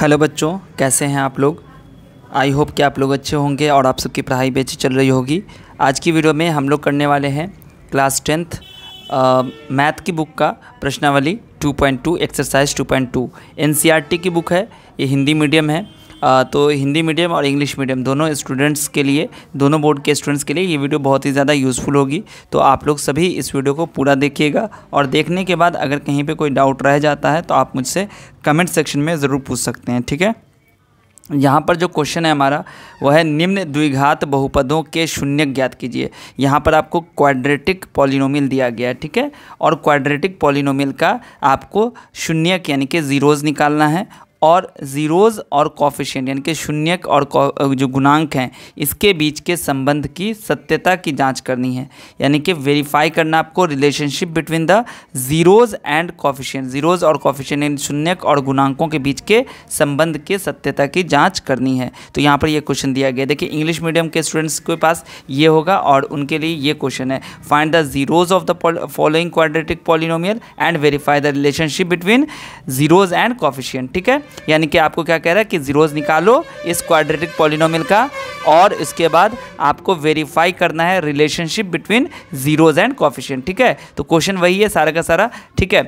hello बच्चों कैसे हैं आप लोग आई होप कि आप लोग अच्छे होंगे और आप सबकी पढ़ाई भी अच्छी चल रही होगी आज की वीडियो में हम लोग करने वाले हैं क्लास टेंथ मैथ की बुक का प्रश्नावली 2.2 एक्सरसाइज 2.2 एनसीईआरटी की बुक है ये हिंदी मीडियम है तो हिंदी मीडियम और इंग्लिश मीडियम दोनों स्टूडेंट्स के लिए दोनों बोर्ड के स्टूडेंट्स के लिए ये वीडियो बहुत ही ज़्यादा यूज़फुल होगी तो आप लोग सभी इस वीडियो को पूरा देखिएगा और देखने के बाद अगर कहीं पर कोई डाउट रह जाता है तो आप मुझसे कमेंट सेक्शन में ज़रूर पूछ सकते हैं ठीक है यहाँ पर जो क्वेश्चन है हमारा वह है निम्न द्विघात बहुपदों के शून्य ज्ञात कीजिए यहाँ पर आपको क्वाड्रेटिक पॉलिनोमियल दिया गया है ठीक है और क्वाड्रेटिक पॉलिनोमियल का आपको शून्य यानी कि ज़ीरोज़ निकालना है और ज़ीरोज़ और कॉफिशेंट यानी कि शून्यक और जो गुणांक हैं इसके बीच के संबंध की सत्यता की जांच करनी है यानी कि वेरीफाई करना आपको relationship between the zeros and coefficient zeros और कॉफिशेंट यानी शून्यक और गुणांकों के बीच के संबंध के सत्यता की जाँच करनी है तो यहाँ पर यह क्वेश्चन दिया गया देखिए इंग्लिश मीडियम के स्टूडेंट्स के पास ये होगा और उनके लिए ये क्वेश्चन है find the zeros of the following quadratic polynomial and verify the relationship between zeros and coefficient ठीक है यानी कि आपको क्या कह रहा है कि ज़ीरोज़ निकालो इस क्वाड्रेटिक पॉलिनोमियल का और इसके बाद आपको वेरीफाई करना है relationship between zeros and coefficient ठीक है तो क्वेश्चन वही है सारा का सारा ठीक है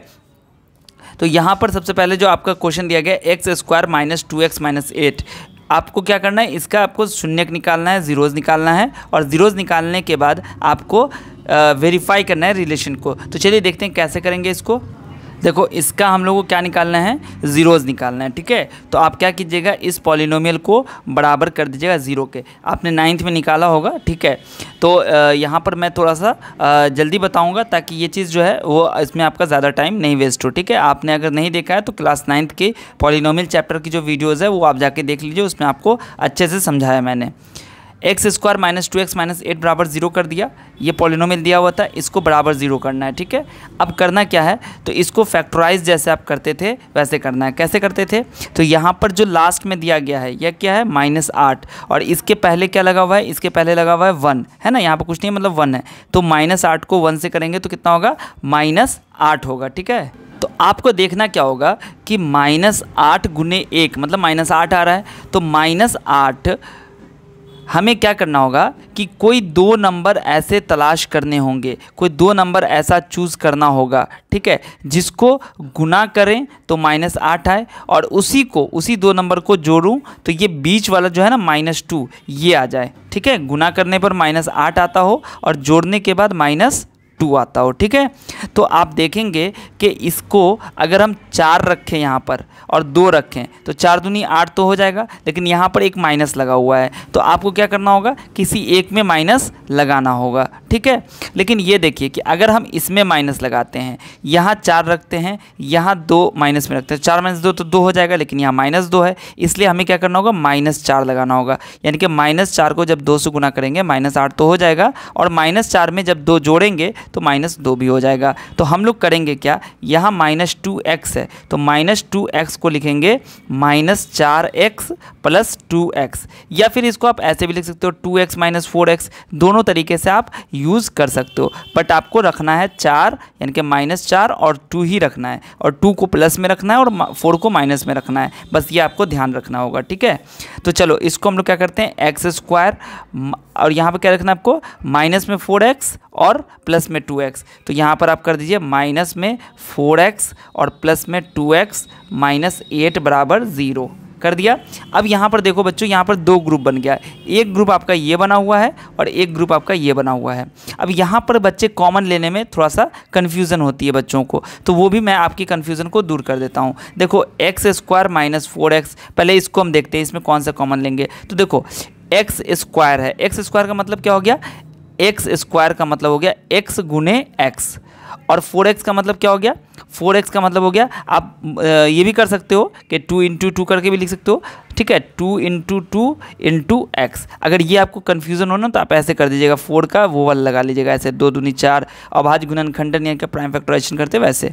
तो यहाँ पर सबसे पहले जो आपका क्वेश्चन दिया गया x square minus two x minus eight आपको क्या करना है इसका आपको शून्य निकालना है ज़ीरोज़ निकालना है और ज़ीरोज़ निकालने के बाद आपको वेरीफाई करना है रिलेशन को तो चलिए देखते हैं कैसे करेंगे इसको देखो इसका हम लोग को क्या निकालना है ज़ीरोज़ निकालना है ठीक है तो आप क्या कीजिएगा इस पॉलिनोमियल को बराबर कर दीजिएगा ज़ीरो के आपने नाइन्थ में निकाला होगा ठीक है तो यहाँ पर मैं थोड़ा सा जल्दी बताऊँगा ताकि ये चीज़ जो है वो इसमें आपका ज़्यादा टाइम नहीं वेस्ट हो ठीक है आपने अगर नहीं देखा है तो क्लास नाइन्थ के पॉलिनोमियल चैप्टर की जो वीडियोज़ है वो आप जाके देख लीजिए उसमें आपको अच्छे से समझाया मैंने x square minus two x minus eight बराबर जीरो कर दिया ये पॉलिनोमियल दिया हुआ था इसको बराबर जीरो करना है ठीक है अब करना क्या है तो इसको फैक्टराइज जैसे आप करते थे वैसे करना है कैसे करते थे तो यहाँ पर जो लास्ट में दिया गया है यह क्या है माइनस आठ और इसके पहले क्या लगा हुआ है इसके पहले लगा हुआ है वन है ना यहाँ पर कुछ नहीं मतलब वन है तो माइनस आठ को वन से करेंगे तो कितना होगा माइनस आठ होगा ठीक है तो आपको देखना क्या होगा कि माइनस आठ गुने एक मतलब माइनस आठ आ रहा है तो माइनस आठ हमें क्या करना होगा कि कोई दो नंबर ऐसे तलाश करने होंगे कोई दो नंबर ऐसा चूज़ करना होगा ठीक है जिसको गुना करें तो माइनस आठ आए और उसी को उसी दो नंबर को जोड़ूं तो ये बीच वाला जो है ना माइनस टू ये आ जाए ठीक है गुना करने पर माइनस आठ आता हो और जोड़ने के बाद माइनस टू आता हो ठीक है तो आप देखेंगे कि इसको अगर हम चार रखें यहाँ पर और दो रखें तो चार दूनी आठ तो हो जाएगा लेकिन यहाँ पर एक माइनस लगा हुआ है तो आपको क्या करना होगा किसी एक में माइनस लगाना होगा ठीक है लेकिन ये देखिए कि अगर हम इसमें माइनस लगाते हैं यहाँ चार रखते हैं यहाँ दो माइनस में रखते हैं चार माइनस दो तो दो हो जाएगा लेकिन यहाँ माइनस दो है इसलिए हमें क्या करना होगा माइनस चार लगाना होगा यानी कि माइनस चार को जब दो से गुना करेंगे माइनस आठ तो हो जाएगा और माइनस चार में जब दो जोड़ेंगे तो माइनस दो भी हो जाएगा तो हम लोग करेंगे क्या यहाँ माइनस टू एक्स है तो माइनस टू एक्स को लिखेंगे माइनस चार एक्स प्लस टू एक्स या फिर इसको आप ऐसे भी लिख सकते हो two x minus four x दोनों तरीके से आप यूज़ कर सकते हो बट आपको रखना है चार यानी कि माइनस चार और टू ही रखना है और टू को प्लस में रखना है और फोर को माइनस में रखना है बस ये आपको ध्यान रखना होगा ठीक है तो चलो इसको हम लोग क्या करते हैं एक्स स्क्वायर और यहाँ पर क्या रखना है आपको माइनस में फोर एक्स और प्लस में टू एक्स तो यहाँ पर आप कर दीजिए माइनस में फोर एक्स और प्लस में टू एक्स माइनस एट बराबर ज़ीरो कर दिया अब यहाँ पर देखो बच्चों यहाँ पर दो ग्रुप बन गया एक ग्रुप आपका ये बना हुआ है और एक ग्रुप आपका ये बना हुआ है अब यहाँ पर बच्चे कॉमन लेने में थोड़ा सा कन्फ्यूज़न होती है बच्चों को तो वो भी मैं आपकी कन्फ्यूज़न को दूर कर देता हूँ देखो x square minus four x पहले इसको हम देखते हैं इसमें कौन सा कॉमन लेंगे तो देखो एक्स स्क्वायर है एक्स स्क्वायर का मतलब क्या हो गया एक्स स्क्वायर का मतलब हो गया एक्स गुने एक्स और फोर एक्स का मतलब क्या हो गया फोर एक्स का मतलब हो गया आप ये भी कर सकते हो कि टू इंटू टू करके भी लिख सकते हो ठीक है two into two into x अगर ये आपको कन्फ्यूज़न हो ना तो आप ऐसे कर दीजिएगा फोर का वो वाला लगा लीजिएगा ऐसे दो दूनी चार अभाज गुणन खंडन यानी कि प्राइम फैक्टराइजेशन करते वैसे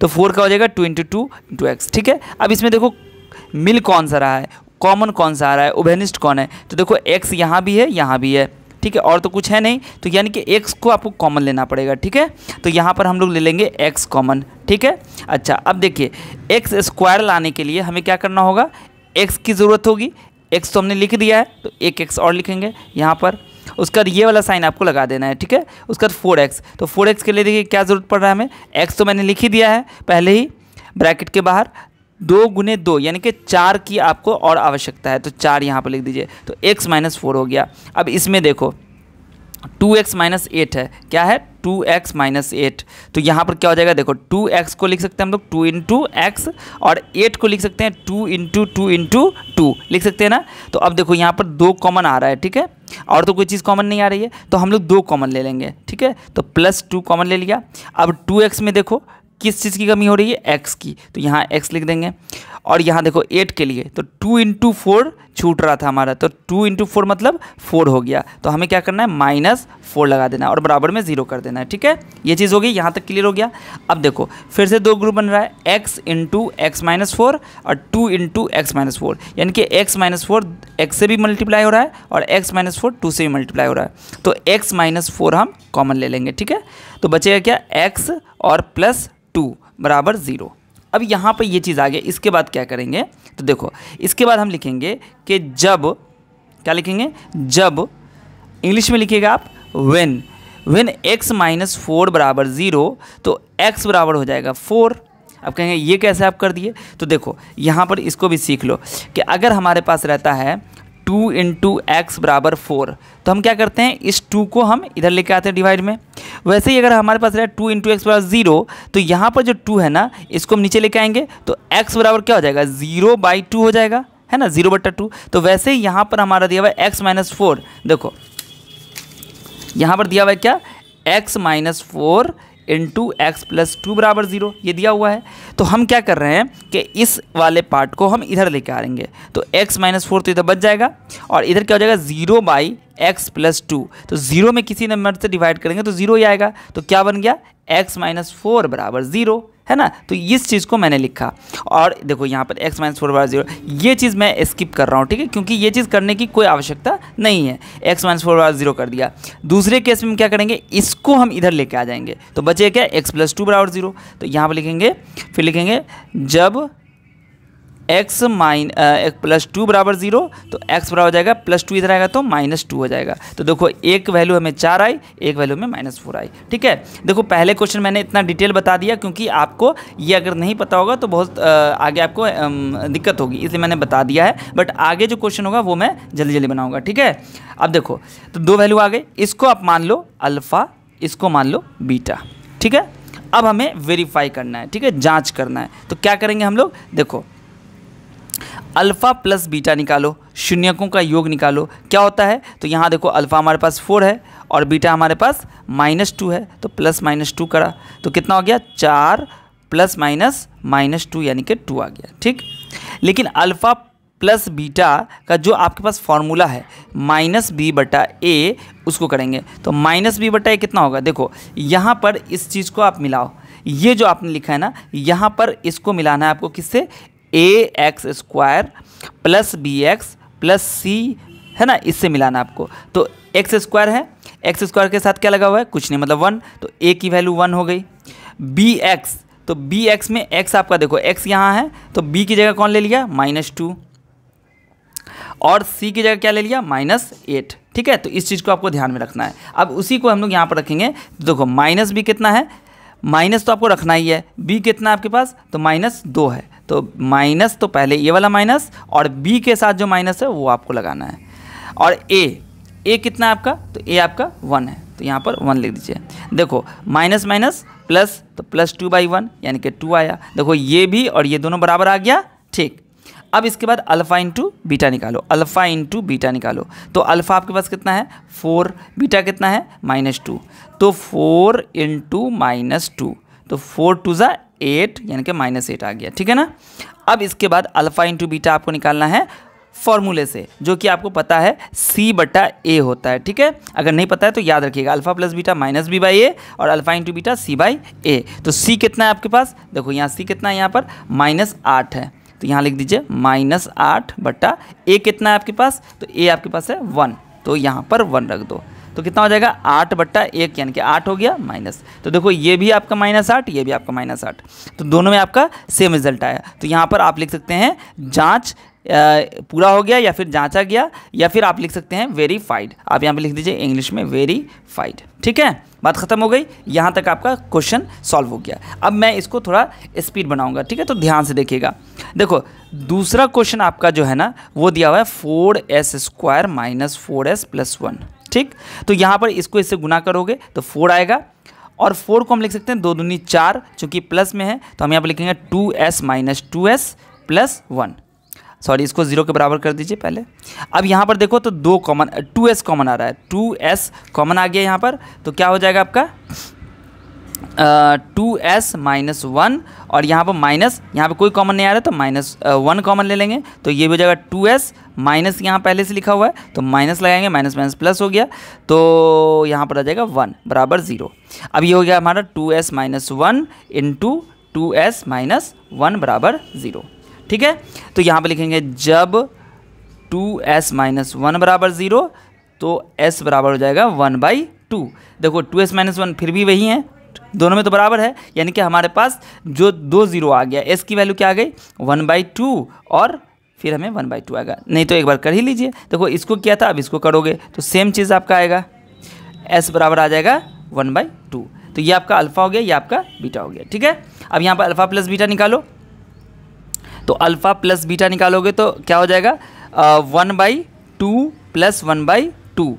तो फोर का हो जाएगा two into two into x ठीक है अब इसमें देखो मिल कौन सा रहा है कॉमन कौन सा आ रहा है उभेनिस्ट कौन है तो देखो एक्स यहाँ भी है यहाँ भी है ठीक है और तो कुछ है नहीं तो यानी कि एक्स को आपको कॉमन लेना पड़ेगा ठीक है तो यहाँ पर हम लोग ले लेंगे एक्स कॉमन ठीक है अच्छा अब देखिए एक्स स्क्वायर लाने के लिए हमें क्या करना होगा एक्स की ज़रूरत होगी एक्स तो हमने लिख दिया है तो एक एक्स और लिखेंगे यहाँ पर उसके बाद ये वाला साइन आपको लगा देना है ठीक है उसके बाद फोर एक्स तो फोर एक्स के लिए देखिए क्या ज़रूरत पड़ रहा है हमें एक्स तो मैंने लिख ही दिया है पहले ही ब्रैकेट के बाहर दो गुने दो यानी कि चार की आपको और आवश्यकता है तो चार यहाँ पर लिख दीजिए तो एक्स माइनस फोर हो गया अब इसमें देखो टू एक्स माइनस एट है क्या है टू एक्स माइनस एट तो यहाँ पर क्या हो जाएगा देखो टू एक्स को लिख सकते हैं हम लोग टू इंटू एक्स और एट को लिख सकते हैं two into two into two लिख सकते हैं ना तो अब देखो यहाँ पर दो कॉमन आ रहा है ठीक है और तो कोई चीज़ कॉमन नहीं आ रही है तो हम लोग दो कॉमन ले लेंगे ठीक है तो प्लस टू कॉमन ले लिया अब टू एक्स में देखो किस चीज़ की कमी हो रही है एक्स की तो यहाँ एक्स लिख देंगे और यहाँ देखो एट के लिए तो टू इंटू फोर छूट रहा था हमारा तो टू इंटू फोर मतलब फोर हो गया तो हमें क्या करना है माइनस फोर लगा देना है और बराबर में जीरो कर देना है ठीक है ये चीज़ हो गई यहाँ तक क्लियर हो गया अब देखो फिर से दो ग्रुप बन रहा है x into x minus four और two into x minus four यानी कि एक्स माइनस फोर एक्स से भी मल्टीप्लाई हो रहा है और एक्स माइनस फोर टू से भी मल्टीप्लाई हो रहा है तो एक्स माइनस फोर हम कॉमन ले लेंगे ठीक है तो बचेगा क्या एक्स और प्लस टू बराबर ज़ीरो अब यहाँ पर ये चीज़ आ गया इसके बाद क्या करेंगे तो देखो इसके बाद हम लिखेंगे कि जब क्या लिखेंगे जब इंग्लिश में लिखिएगा आप when when x minus four बराबर ज़ीरो तो एक्स बराबर हो जाएगा फोर अब कहेंगे ये कैसे आप कर दिए तो देखो यहाँ पर इसको भी सीख लो कि अगर हमारे पास रहता है टू इंटू एक्स बराबर फोर तो हम क्या करते हैं इस टू को हम इधर लेके आते हैं डिवाइड में वैसे ही अगर हमारे पास रहा टू इंटू एक्स बराबर जीरो तो यहाँ पर जो टू है ना इसको हम नीचे लेके आएंगे तो एक्स बराबर क्या हो जाएगा जीरो बाई टू हो जाएगा है ना जीरो बट्टा टू तो वैसे ही यहाँ पर हमारा दिया हुआ है एक्स माइनस फोर देखो यहाँ पर दिया हुआ है क्या x minus four in two x plus two बराबर ज़ीरो ये दिया हुआ है तो हम क्या कर रहे हैं कि इस वाले पार्ट को हम इधर लेके आ रहेंगे तो एक्स माइनस फोर तो इधर बच जाएगा और इधर क्या हो जाएगा zero by x plus two तो ज़ीरो में किसी नंबर से डिवाइड करेंगे तो ज़ीरो ही आएगा तो क्या बन गया एक्स माइनस फोर बराबर ज़ीरो है ना तो इस चीज़ को मैंने लिखा और देखो यहाँ पर एक्स माइनस फोर बराबर जीरो ये चीज़ मैं स्किप कर रहा हूँ ठीक है क्योंकि ये चीज़ करने की कोई आवश्यकता नहीं है एक्स माइनस फोर बराबर जीरो कर दिया दूसरे केस में हम क्या करेंगे इसको हम इधर लेके आ जाएंगे तो बचे क्या एक्स प्लस टू बराबर जीरो तो यहाँ पर लिखेंगे फिर लिखेंगे जब एक्स माइन प्लस टू बराबर जीरो तो एक्स बराबर हो जाएगा प्लस टू इधर आएगा तो माइनस टू हो जाएगा तो देखो एक वैल्यू हमें चार आई एक वैल्यू में माइनस फोर आई ठीक है देखो पहले क्वेश्चन मैंने इतना डिटेल बता दिया क्योंकि आपको ये अगर नहीं पता होगा तो बहुत आगे आपको दिक्कत होगी इसलिए मैंने बता दिया है बट आगे जो क्वेश्चन होगा वो मैं जल्दी जल्दी बनाऊँगा ठीक है अब देखो तो दो वैल्यू आ गए इसको आप मान लो अल्फ़ा इसको मान लो बीटा ठीक है अब हमें वेरीफाई करना है ठीक है जाँच करना है तो क्या करेंगे हम लोग देखो अल्फ़ा प्लस बीटा निकालो शून्यकों का योग निकालो क्या होता है तो यहाँ देखो अल्फ़ा हमारे पास फोर है और बीटा हमारे पास माइनस टू है तो प्लस माइनस टू करा तो कितना हो गया चार प्लस माइनस माइनस टू यानी कि टू आ गया ठीक लेकिन अल्फ़ा प्लस बीटा का जो आपके पास फॉर्मूला है माइनस बी बटा ए उसको करेंगे तो माइनस बी बटा ए कितना होगा देखो यहाँ पर इस चीज़ को आप मिलाओ ये जो आपने लिखा है ना यहाँ पर इसको मिलाना है आपको किससे a x square plus b x plus c है ना इससे मिलाना आपको तो एक्स स्क्वायर है एक्स स्क्वायर के साथ क्या लगा हुआ है कुछ नहीं मतलब वन तो ए की वैल्यू वन हो गई बी एक्स तो बी एक्स में एक्स आपका देखो एक्स यहाँ है तो बी की जगह कौन ले लिया माइनस टू और सी की जगह क्या ले लिया माइनस एट ठीक है तो इस चीज़ को आपको ध्यान में रखना है अब उसी को हम लोग यहाँ पर रखेंगे तो देखो माइनस बी कितना है माइनस तो आपको रखना ही है बी कितना है आपके पास तो माइनस दो है तो माइनस तो पहले ये वाला माइनस और बी के साथ जो माइनस है वो आपको लगाना है और ए ए कितना है आपका तो ए आपका वन है तो यहाँ पर वन लिख दीजिए देखो माइनस माइनस प्लस तो प्लस टू बाई वन यानी कि टू आया देखो ये भी और ये दोनों बराबर आ गया ठीक अब इसके बाद अल्फ़ा इंटू बीटा निकालो अल्फ़ा इंटू बीटा निकालो तो अल्फ़ा आपके पास कितना है फोर बीटा कितना है माइनस टू तो फोर इंटू माइनस टू तो फोर टू ज़ा एट यानी कि माइनस एट आ गया ठीक है ना अब इसके बाद अल्फ़ा इंटू बीटा आपको निकालना है फॉर्मूले से जो कि आपको पता है सी बटा ए होता है ठीक है अगर नहीं पता है तो याद रखिएगा alpha plus beta minus b by a और alpha into beta c by a तो सी कितना है आपके पास देखो यहाँ सी कितना है यहाँ पर माइनस आठ है तो यहाँ लिख दीजिए माइनस आठ बटा ए कितना है आपके पास तो ए आपके पास है वन तो यहाँ पर वन रख दो तो कितना हो जाएगा आठ बट्टा एक यानी कि आठ हो गया माइनस तो देखो ये भी आपका माइनस आठ ये भी आपका माइनस आठ तो दोनों में आपका सेम रिजल्ट आया तो यहाँ पर आप लिख सकते हैं जाँच पूरा हो गया या फिर जांचा गया या फिर आप लिख सकते हैं वेरीफाइड आप यहाँ पर लिख दीजिए इंग्लिश में वेरीफाइड ठीक है बात खत्म हो गई यहाँ तक आपका क्वेश्चन सॉल्व हो गया अब मैं इसको थोड़ा स्पीड बनाऊंगा ठीक है तो ध्यान से देखिएगा देखो दूसरा क्वेश्चन आपका जो है ना वो दिया हुआ है four s square minus four s plus one ठीक तो यहाँ पर इसको इससे गुना करोगे तो फोर आएगा और फोर को हम लिख सकते हैं दो दूनी चार चूँकि प्लस में है तो हम यहाँ पर लिखेंगे two S minus two s plus one sorry इसको जीरो के बराबर कर दीजिए पहले अब यहाँ पर देखो तो दो कॉमन टू एस कॉमन आ रहा है टू एस कॉमन आ गया यहाँ पर तो क्या हो जाएगा आपका टू एस माइनस वन और यहाँ पर माइनस यहाँ पे कोई कॉमन नहीं आ रहा तो माइनस वन कॉमन ले लेंगे तो ये भी हो जाएगा टू एस माइनस यहाँ पहले से लिखा हुआ है तो माइनस लगाएंगे माइनस माइनस प्लस हो गया तो यहाँ पर आ जाएगा वन बराबर ज़ीरो अब ये हो गया हमारा two S minus one into two S minus one बराबर ज़ीरो ठीक है तो यहाँ पर लिखेंगे जब टू एस माइनस वन बराबर ज़ीरो तो एस बराबर हो जाएगा वन बाई टू देखो टू एस माइनस वन फिर भी वही है दोनों में तो बराबर है यानी कि हमारे पास जो दो ज़ीरो आ गया एस की वैल्यू क्या आ गई वन बाई टू और फिर हमें वन बाई टू आएगा नहीं तो एक बार कर ही लीजिए देखो इसको किया था अब इसको करोगे तो सेम चीज़ आपका आएगा एस बराबर आ जाएगा वन बाई टू तो ये आपका अल्फ़ा हो गया ये आपका बीटा हो गया ठीक है अब यहाँ पर अल्फ़ा प्लस बीटा निकालो तो अल्फ़ा प्लस बीटा निकालोगे तो क्या हो जाएगा one by two plus one by two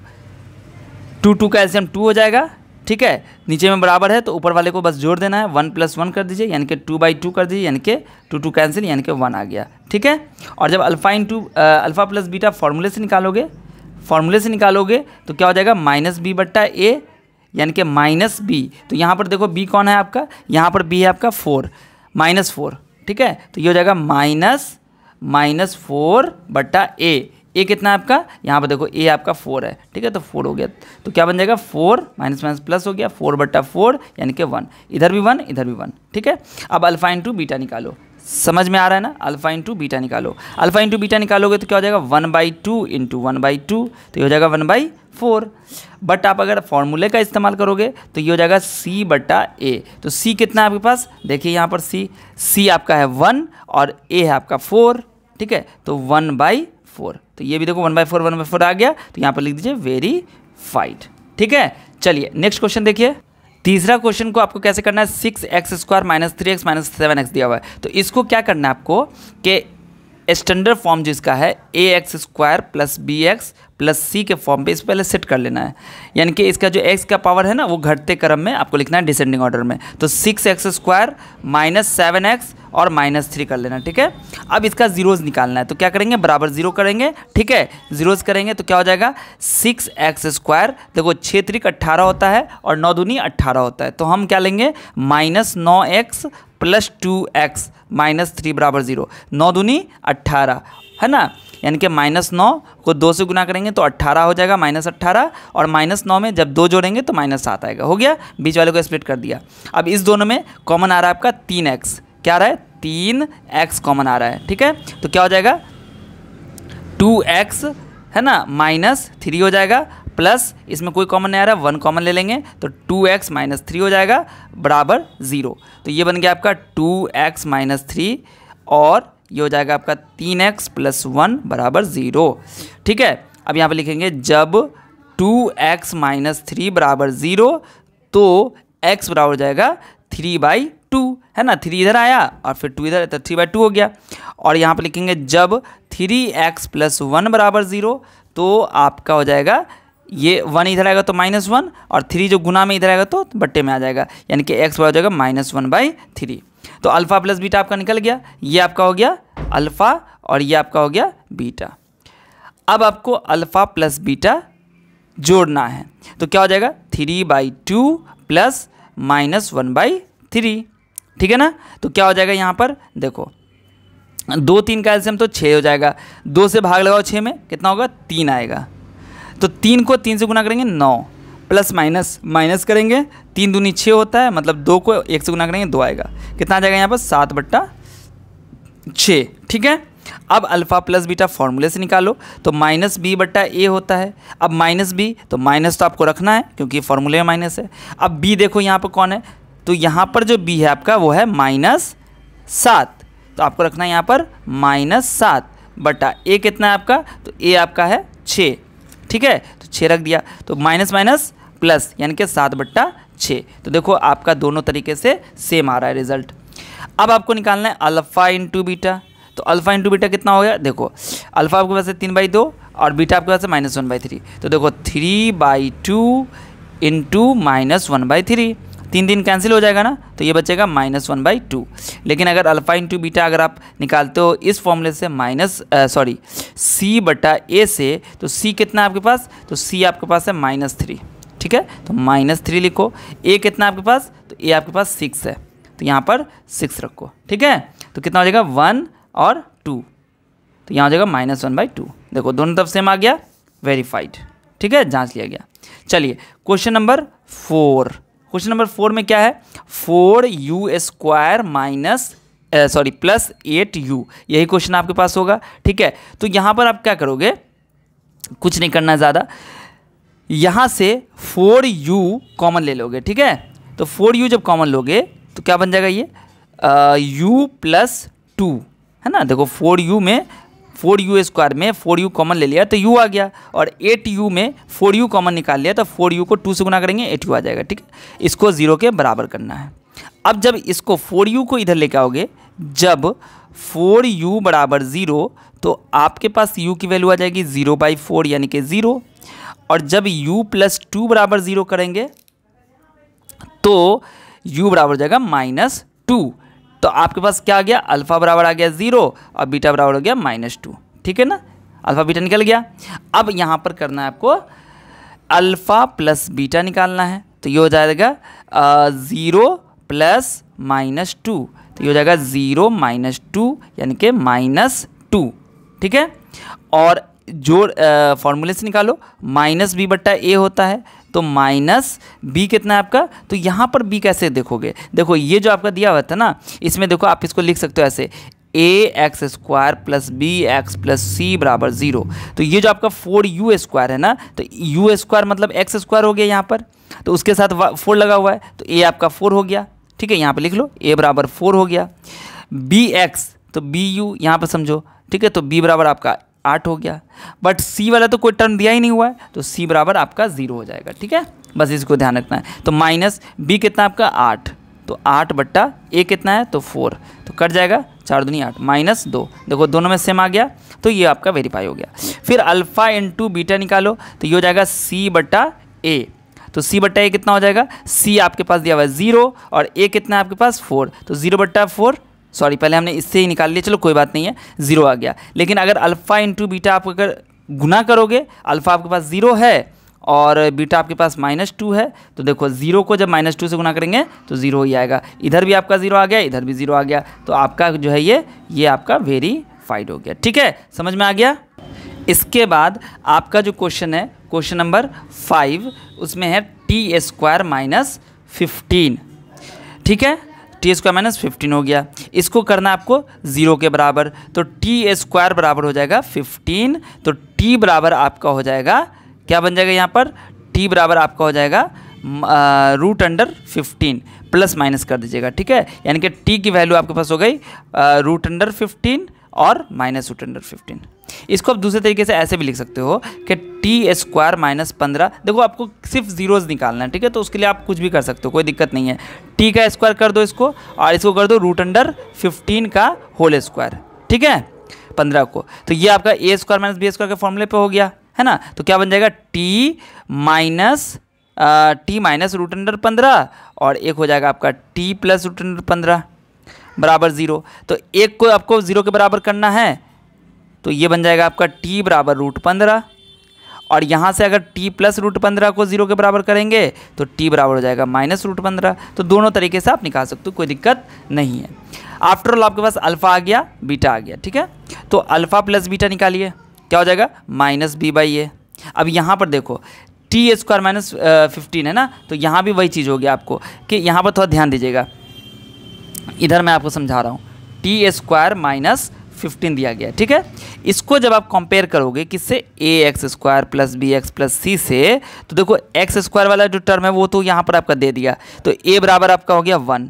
two two का एल्सियम टू हो जाएगा ठीक है नीचे में बराबर है तो ऊपर वाले को बस जोड़ देना है वन प्लस वन कर दीजिए यानी कि टू बाई टू कर दीजिए यानी कि टू टू कैंसिल यानी कि वन आ गया ठीक है और जब alpha into alpha plus beta फार्मूले से निकालोगे फार्मूले से निकालोगे तो क्या हो जाएगा माइनस बी बट्टा ए यानी कि माइनस बी तो यहाँ पर देखो बी कौन है आपका यहाँ पर बी है आपका फोर माइनस फोर ठीक है तो ये हो जाएगा माइनस माइनस फोर बट्टा ए ए कितना है आपका यहाँ पर देखो ए आपका फोर है ठीक है तो फोर हो गया तो क्या बन जाएगा फोर माइनस माइनस प्लस हो गया फोर बट्टा फोर यानी कि वन इधर भी वन इधर भी वन ठीक है अब अल्फा इंटू बीटा निकालो समझ में आ रहा है ना अल्फा इंटू बीटा निकालो अल्फा इंटू बीटा निकालोगे तो क्या हो जाएगा one by two into one by two तो ये हो जाएगा वन बाई फोर बट आप अगर फॉर्मूले का इस्तेमाल करोगे तो ये हो जाएगा सी बटा ए तो सी कितना है आपके पास देखिए यहाँ पर सी सी आपका है वन और ए है आपका फोर ठीक है तो वन बाई फोर तो ये भी देखो one by four one by four आ गया तो यहाँ पर लिख दीजिए वेरी फाइट ठीक है चलिए नेक्स्ट क्वेश्चन देखिए तीसरा क्वेश्चन को आपको कैसे करना है six x square minus three x minus seven x दिया हुआ है तो इसको क्या करना है आपको कि स्टैंडर्ड फॉर्म जिसका है a x square plus b x plus c के फॉर्म पे इस पहले सेट कर लेना है यानी कि इसका जो एक्स का पावर है ना वो घटते क्रम में आपको लिखना है डिसेंडिंग ऑर्डर में तो six x square minus seven x और माइनस थ्री कर लेना ठीक है अब इसका जीरोज़ निकालना है तो क्या करेंगे बराबर जीरो करेंगे ठीक है जीरोज़ करेंगे तो क्या हो जाएगा सिक्स एक्स स्क्वायर देखो छः त्रिक अट्ठारह होता है और नौ दूनी अट्ठारह होता है तो हम क्या लेंगे माइनस नौ x plus two x minus three बराबर ज़ीरो नौ दूनी अट्ठारह है ना यानी कि माइनस नौ को दो से गुना करेंगे तो अट्ठारह हो जाएगा माइनस अट्ठारह और माइनस नौ में जब दो जोड़ेंगे तो माइनस सात आएगा हो गया बीच वाले को स्प्लिट कर दिया अब इस दोनों में कॉमन आ रहा है आपका तीन एक्स क्या आ रहा है तीन एक्स कॉमन आ रहा है ठीक है तो क्या हो जाएगा टू एक्स है ना माइनस थ्री हो जाएगा प्लस इसमें कोई कॉमन नहीं आ रहा वन कॉमन ले लेंगे तो टू एक्स माइनस थ्री हो जाएगा बराबर ज़ीरो तो ये बन गया आपका टू एक्स माइनस थ्री और ये हो जाएगा आपका तीन एक्स प्लस वन बराबर ज़ीरो ठीक है अब यहाँ पे लिखेंगे जब टू एक्स माइनस थ्री बराबर ज़ीरो तो एक्स बराबर हो जाएगा थ्री बाई टू है ना थ्री इधर आया और फिर टू इधर तो थ्री बाई टू हो गया और यहाँ पे लिखेंगे जब थ्री एक्स प्लस वन बराबर ज़ीरो तो आपका हो जाएगा ये वन इधर आएगा तो माइनस वन और थ्री जो गुना में इधर आएगा तो बट्टे में आ जाएगा यानी कि एक्स वाई हो जाएगा माइनस वन बाई थ्री तो अल्फ़ा प्लस बीटा आपका निकल गया ये आपका हो गया अल्फ़ा और ये आपका हो गया बीटा अब आपको अल्फ़ा प्लस बीटा जोड़ना है तो क्या हो जाएगा three by two plus minus one by three ठीक है ना तो क्या हो जाएगा यहाँ पर देखो दो तीन का एल्सियम तो छः हो जाएगा दो से भाग लगाओ छः में कितना होगा तीन आएगा तो तीन को तीन से गुना करेंगे नौ प्लस माइनस माइनस करेंगे तीन दूनी छः होता है मतलब दो को एक से गुना करेंगे दो आएगा कितना आ जाएगा यहाँ पर सात बट्टा छः ठीक है अब अल्फ़ा प्लस बीटा फॉर्मूले से निकालो तो माइनस बी बट्टा ए होता है अब माइनस बी तो माइनस तो आपको रखना है क्योंकि फॉर्मूले में माइनस है अब बी देखो यहाँ पर कौन है तो यहाँ पर जो बी है आपका वो है माइनस सात तो आपको रखना है यहाँ पर माइनस सात बटा ए कितना है आपका तो ए आपका है छः ठीक है तो छः रख दिया तो माइनस माइनस प्लस यानी कि सात बट्टा छः तो देखो आपका दोनों तरीके से सेम आ रहा है रिजल्ट अब आपको निकालना है अल्फ़ा इंटू बीटा तो अल्फ़ा इंटू बीटा कितना हो गया देखो अल्फ़ा आपके पास है तीन बाई दो और बीटा आपके पास है माइनस वन बाई थ्री तो देखो three by two into minus one by three तीन दिन कैंसिल हो जाएगा ना तो ये बचेगा माइनस वन बाई टू लेकिन अगर अल्फ़ा इंटू बीटा अगर आप निकालते हो इस फॉर्मूले से माइनस सॉरी सी बटा ए से तो सी कितना आपके पास तो सी आपके पास है माइनस थ्री ठीक है तो माइनस थ्री लिखो ए कितना आपके पास तो ए आपके पास सिक्स है तो यहाँ पर सिक्स रखो ठीक है तो कितना हो जाएगा वन और टू तो यहाँ हो जाएगा माइनस वन बाई टू देखो दोनों तरफ सेम आ गया वेरीफाइड ठीक है जांच लिया गया चलिए question number four question number four में क्या है four u square minus sorry plus eight u यही क्वेश्चन आपके पास होगा ठीक है तो यहाँ पर आप क्या करोगे कुछ नहीं करना ज़्यादा यहाँ से फोर यू कॉमन ले लोगे ठीक है तो फोर यू जब कॉमन लोगे तो क्या बन जाएगा ये यू प्लस टू है ना देखो फोर यू में फोर यू स्क्वायर में फोर यू कॉमन ले लिया तो यू आ गया और एट यू में फोर यू कॉमन निकाल लिया तो फोर यू को टू से गुना करेंगे एट यू आ जाएगा ठीक है इसको जीरो के बराबर करना है अब जब इसको फोर यू को इधर लेके आओगे जब फोर यू बराबर ज़ीरो तो आपके पास यू की वैल्यू आ जाएगी ज़ीरो बाई फोर यानी कि ज़ीरो और जब यू प्लस टू बराबर ज़ीरो करेंगे तो यू बराबर जाएगा माइनस टू तो आपके पास क्या आ गया अल्फ़ा बराबर आ गया ज़ीरो और बीटा बराबर हो गया माइनस टू ठीक है ना अल्फ़ा बीटा निकल गया अब यहाँ पर करना है आपको अल्फ़ा प्लस बीटा निकालना है तो ये हो जाएगा ज़ीरो प्लस माइनस टू तो ये हो जाएगा ज़ीरो माइनस टू यानी कि माइनस टू ठीक है और जोड़ फॉर्मूले से निकालो माइनस बी बट्टा ए होता है तो माइनस बी कितना है आपका तो यहाँ पर बी कैसे देखोगे देखो ये जो आपका दिया हुआ था ना इसमें देखो आप इसको लिख सकते हो ऐसे a x square plus b x plus c बराबर ज़ीरो तो ये जो आपका फोर यू स्क्वायर है ना तो यू स्क्वायर मतलब एक्स स्क्वायर हो गया यहाँ पर तो उसके साथ फोर लगा हुआ है तो ए आपका फोर हो गया ठीक है यहाँ पर लिख लो ए बराबर फोर हो गया बी एक्स तो बी यू यहाँ पर समझो ठीक है तो बी बराबर आपका आठ हो गया बट सी वाला तो कोई टर्म दिया ही नहीं हुआ है तो सी बराबर आपका ज़ीरो हो जाएगा ठीक है बस इसको ध्यान रखना है तो माइनस बी कितना आपका आठ तो आठ बट्टा ए कितना है तो फोर तो कट जाएगा चार दुनी आठ माइनस दो देखो दोनों में सेम आ गया तो ये आपका वेरीफाई हो गया फिर अल्फ़ा इंटू बीटा निकालो तो ये हो जाएगा सी बट्टा ए तो सी बट्टा ए कितना हो जाएगा सी आपके पास दिया हुआ है जीरो और ए कितना है आपके पास फोर तो जीरो बट्टा फोर सॉरी पहले हमने इससे ही निकाल लिया चलो कोई बात नहीं है ज़ीरो आ गया लेकिन अगर अल्फ़ा इंटू बीटा आप अगर गुना करोगे अल्फ़ा आपके पास ज़ीरो है और बीटा आपके पास माइनस टू है तो देखो ज़ीरो को जब माइनस टू से गुना करेंगे तो ज़ीरो ही आएगा इधर भी आपका ज़ीरो आ गया इधर भी ज़ीरो आ गया तो आपका जो है ये ये आपका वेरीफाइड हो गया ठीक है समझ में आ गया इसके बाद आपका जो क्वेश्चन है क्वेश्चन नंबर फाइव उसमें है टी स्क्वायर माइनस फिफ्टीन ठीक है टी स्क्वायर माइनस फिफ्टीन हो गया इसको करना आपको ज़ीरो के बराबर तो टी स्क्वायर बराबर हो जाएगा फिफ्टीन तो टी बराबर आपका हो जाएगा क्या बन जाएगा यहाँ पर टी बराबर आपका हो जाएगा root under fifteen plus minus कर दीजिएगा ठीक है यानी कि टी की वैल्यू आपके पास हो गई रूट अंडर फिफ्टीन और माइनस रूट अंडर फिफ्टीन इसको आप दूसरे तरीके से ऐसे भी लिख सकते हो कि टी स्क्वायर माइनस पंद्रह देखो आपको सिर्फ जीरोज निकालना है ठीक है तो उसके लिए आप कुछ भी कर सकते हो कोई दिक्कत नहीं है टी का स्क्वायर कर दो इसको और इसको कर दो रूट अंडर फिफ्टीन का होल स्क्वायर ठीक है पंद्रह को तो ये आपका a square minus b square के फॉर्मूले पर हो गया है ना तो क्या बन जाएगा t minus t minus root under पंद्रह और एक हो जाएगा आपका टी प्लस रूट अंडर पंद्रह बराबर ज़ीरो तो एक को आपको ज़ीरो के बराबर करना है तो ये बन जाएगा आपका टी बराबर रूट पंद्रह और यहाँ से अगर t प्लस रूट पंद्रह को जीरो के बराबर करेंगे तो t बराबर हो जाएगा माइनस रूट पंद्रह तो दोनों तरीके से आप निकाल सकते हो कोई दिक्कत नहीं है आफ्टर ऑल आपके पास अल्फ़ा आ गया बीटा आ गया ठीक है तो अल्फ़ा प्लस बीटा निकालिए क्या हो जाएगा माइनस बी बाई ए अब यहाँ पर देखो टी स्क्वायर माइनस फिफ्टीन है ना तो यहाँ भी वही चीज़ होगी आपको कि यहाँ पर थोड़ा ध्यान दीजिएगा इधर मैं आपको समझा रहा हूँ टी स्क्वायर माइनस फिफ्टीन दिया गया ठीक है इसको जब आप कंपेयर करोगे किससे a x square plus b x plus c से तो देखो एक्स स्क्वायर वाला जो टर्म है वो तो यहाँ पर आपका दे दिया तो ए बराबर आपका हो गया वन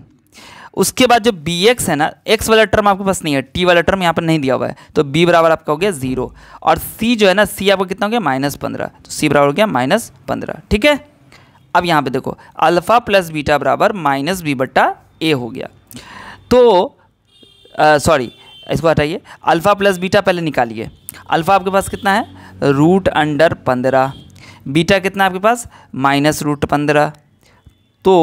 उसके बाद जो बी एक्स है ना एक्स वाला टर्म आपके पास नहीं है टी वाला टर्म यहाँ पर नहीं दिया हुआ है तो बी बराबर आपका हो गया जीरो और सी जो है ना सी आपका कितना हो गया माइनस पंद्रह तो सी बराबर हो गया माइनस पंद्रह ठीक है अब यहाँ पे देखो अल्फ़ा प्लस बीटा बराबर माइनस बी बट्टा ए हो गया तो सॉरी इसको हटाइए अल्फ़ा प्लस बीटा पहले निकालिए अल्फ़ा आपके पास कितना है रूट अंडर पंद्रह बीटा कितना आपके पास माइनस रूट पंद्रह तो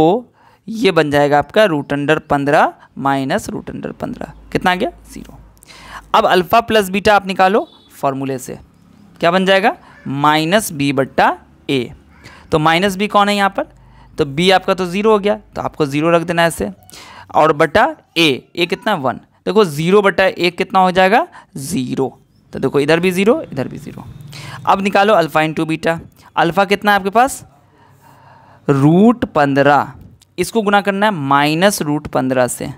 ये बन जाएगा आपका रूट अंडर पंद्रह माइनस रूट अंडर पंद्रह कितना आ गया ज़ीरो अब अल्फ़ा प्लस बीटा आप निकालो फॉर्मूले से क्या बन जाएगा माइनस बी बट्टा ए तो माइनस बी कौन है यहाँ पर तो बी आपका तो ज़ीरो हो गया तो आपको ज़ीरो रख देना ऐसे और बटा ए ए कितना वन देखो ज़ीरो बटा एक कितना हो जाएगा ज़ीरो तो देखो इधर भी ज़ीरो इधर भी ज़ीरो अब निकालो अल्फ़ा इंटू बीटा अल्फ़ा कितना है आपके पास रूट पंद्रह इसको गुना करना है माइनस रूट पंद्रह से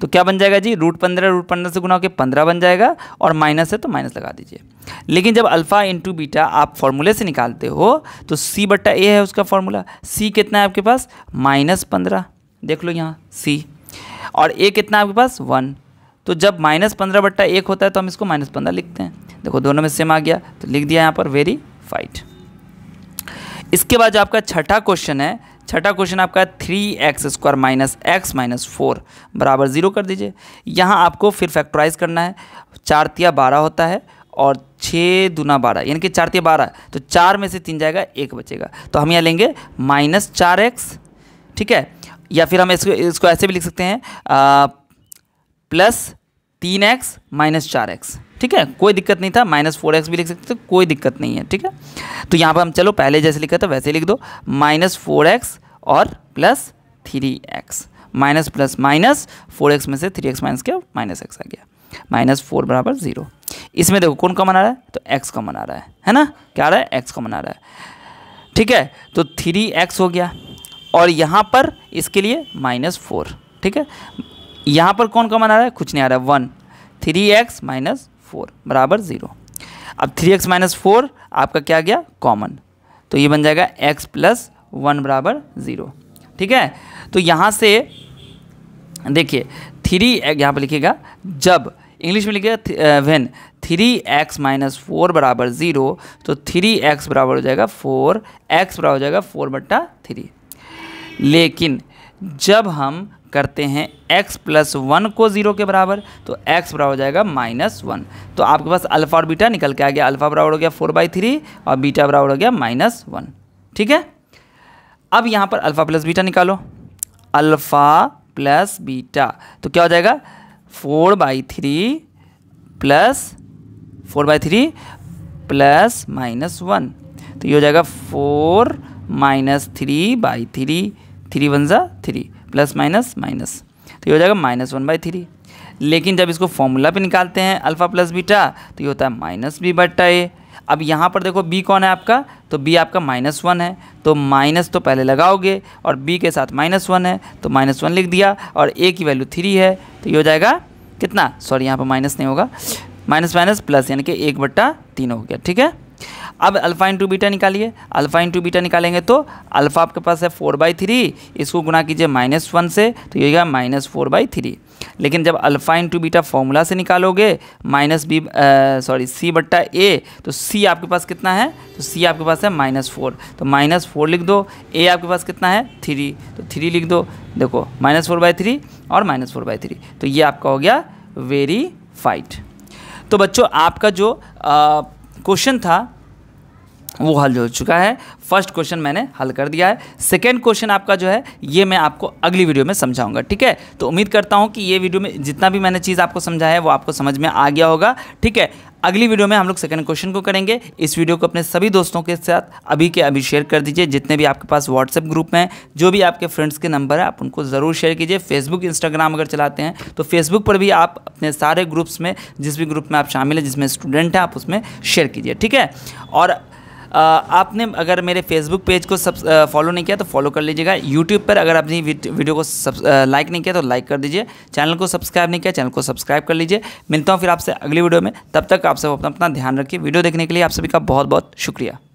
तो क्या बन जाएगा जी रूट पंद्रह रूट पंद्रह से गुना होकर पंद्रह बन जाएगा और माइनस है तो माइनस लगा दीजिए लेकिन जब अल्फ़ा इंटू बीटा आप फॉर्मूले से निकालते हो तो सी बट्टा ए है उसका फॉर्मूला सी कितना है आपके पास माइनस पंद्रह देख लो यहाँ सी और ए कितना है आपके पास वन तो जब माइनस पंद्रह बट्टा एक होता है तो हम इसको माइनस पंद्रह लिखते हैं देखो दोनों में सेम आ गया तो लिख दिया यहाँ पर वेरी फाइट इसके बाद जो आपका छठा क्वेश्चन है छठा क्वेश्चन आपका three x square minus x minus four बराबर ज़ीरो कर दीजिए यहाँ आपको फिर फैक्टराइज करना है चार तिया बारह होता है और छः दूना बारह यानी कि चार तिया बारह तो चार में से तीन जाएगा एक बचेगा तो हम यहाँ लेंगे माइनस चार एक्स ठीक है या फिर हम इसको इसको ऐसे भी लिख सकते हैं आ, प्लस तीन एक्स माइनस चार एक्स ठीक है कोई दिक्कत नहीं था माइनस फोर एक्स भी लिख सकते थे कोई दिक्कत नहीं है ठीक है तो यहाँ पर हम चलो पहले जैसे लिखा था वैसे लिख दो माइनस फोर एक्स और plus three x minus plus minus four x में से थ्री एक्स माइनस किया माइनस एक्स आ गया माइनस फोर बराबर ज़ीरो इसमें देखो कौन कॉमन आ रहा है तो एक्स कॉमन आ रहा है है ना क्या आ रहा है एक्स कॉमन आ रहा है ठीक है तो थ्री एक्स हो गया और यहाँ पर इसके लिए माइनस फोर ठीक है यहाँ पर कौन कॉमन आ रहा है कुछ नहीं आ रहा है one three x minus four बराबर ज़ीरो अब थ्री एक्स माइनस फोर आपका क्या गया कॉमन तो ये बन जाएगा एक्स प्लस वन बराबर ज़ीरो ठीक है तो यहाँ से देखिए थ्री यहाँ पर लिखिएगा जब इंग्लिश में लिखेगा when three x minus four बराबर ज़ीरो तो थ्री एक्स बराबर हो जाएगा फोर एक्स बराबर हो जाएगा फोर बट्टा थ्री लेकिन जब हम करते हैं x प्लस वन को ज़ीरो के बराबर तो x बराबर हो जाएगा माइनस वन तो आपके पास अल्फ़ा और बीटा निकल के आ गया अल्फ़ा बराबर हो गया फोर बाई थ्री और बीटा बराबर हो गया माइनस वन ठीक है अब यहाँ पर अल्फ़ा प्लस बीटा निकालो अल्फ़ा प्लस बीटा तो क्या हो जाएगा four by three plus four by three plus minus one तो ये हो जाएगा four minus three by three three one ज़ा थ्री प्लस माइनस माइनस तो ये हो जाएगा माइनस वन बाई थ्री लेकिन जब इसको फॉर्मूला पे निकालते हैं अल्फ़ा प्लस बीटा तो ये होता है माइनस बी बट्टा ए अब यहाँ पर देखो बी कौन है आपका तो बी आपका माइनस वन है तो माइनस तो पहले लगाओगे और बी के साथ माइनस वन है तो माइनस वन लिख दिया और ए की वैल्यू थ्री है तो ये हो जाएगा कितना सॉरी यहाँ पर माइनस नहीं होगा माइनस माइनस प्लस यानी कि एक बट्टा तीन हो गया ठीक है अब अल्फ़ा इंटू बीटा निकालिए अल्फ़ा इंटू बीटा निकालेंगे तो अल्फ़ा आपके पास है फोर बाई थ्री इसको गुना कीजिए माइनस वन से तो ये होगा माइनस फोर बाई थ्री लेकिन जब अल्फ़ा इंटू बीटा फॉर्मूला से निकालोगे माइनस बी सॉरी सी बट्टा ए तो सी आपके पास कितना है तो सी आपके पास है माइनस फोर तो माइनस फोर लिख दो ए आपके पास कितना है थ्री तो थ्री लिख दो देखो माइनस फोर बाई थ्री और माइनस फोर बाई थ्री तो ये आपका हो गया वेरीफाइड तो बच्चों आपका जो आ, क्वेश्चन था वो हल हो चुका है फर्स्ट क्वेश्चन मैंने हल कर दिया है सेकेंड क्वेश्चन आपका जो है ये मैं आपको अगली वीडियो में समझाऊंगा ठीक है तो उम्मीद करता हूँ कि ये वीडियो में जितना भी मैंने चीज़ आपको समझाया है वो आपको समझ में आ गया होगा ठीक है अगली वीडियो में हम लोग सेकंड क्वेश्चन को करेंगे इस वीडियो को अपने सभी दोस्तों के साथ अभी के अभी शेयर कर दीजिए जितने भी आपके पास व्हाट्सएप ग्रुप में जो भी आपके फ्रेंड्स के नंबर है आप उनको ज़रूर शेयर कीजिए फेसबुक इंस्टाग्राम अगर चलाते हैं तो फेसबुक पर भी आप अपने सारे ग्रुप्स में जिस भी ग्रुप में आप शामिल हैं जिसमें स्टूडेंट हैं आप उसमें शेयर कीजिए ठीक है और आपने अगर मेरे फेसबुक पेज को सब फॉलो नहीं किया तो फॉलो कर लीजिएगा यूट्यूब पर अगर आपने वीडियो को लाइक नहीं किया तो लाइक कर दीजिए चैनल को सब्सक्राइब नहीं किया चैनल को सब्सक्राइब कर लीजिए मिलता हूँ फिर आपसे अगली वीडियो में तब तक आप सब अपना अपना ध्यान रखिए वीडियो देखने के लिए आप सभी का बहुत बहुत शुक्रिया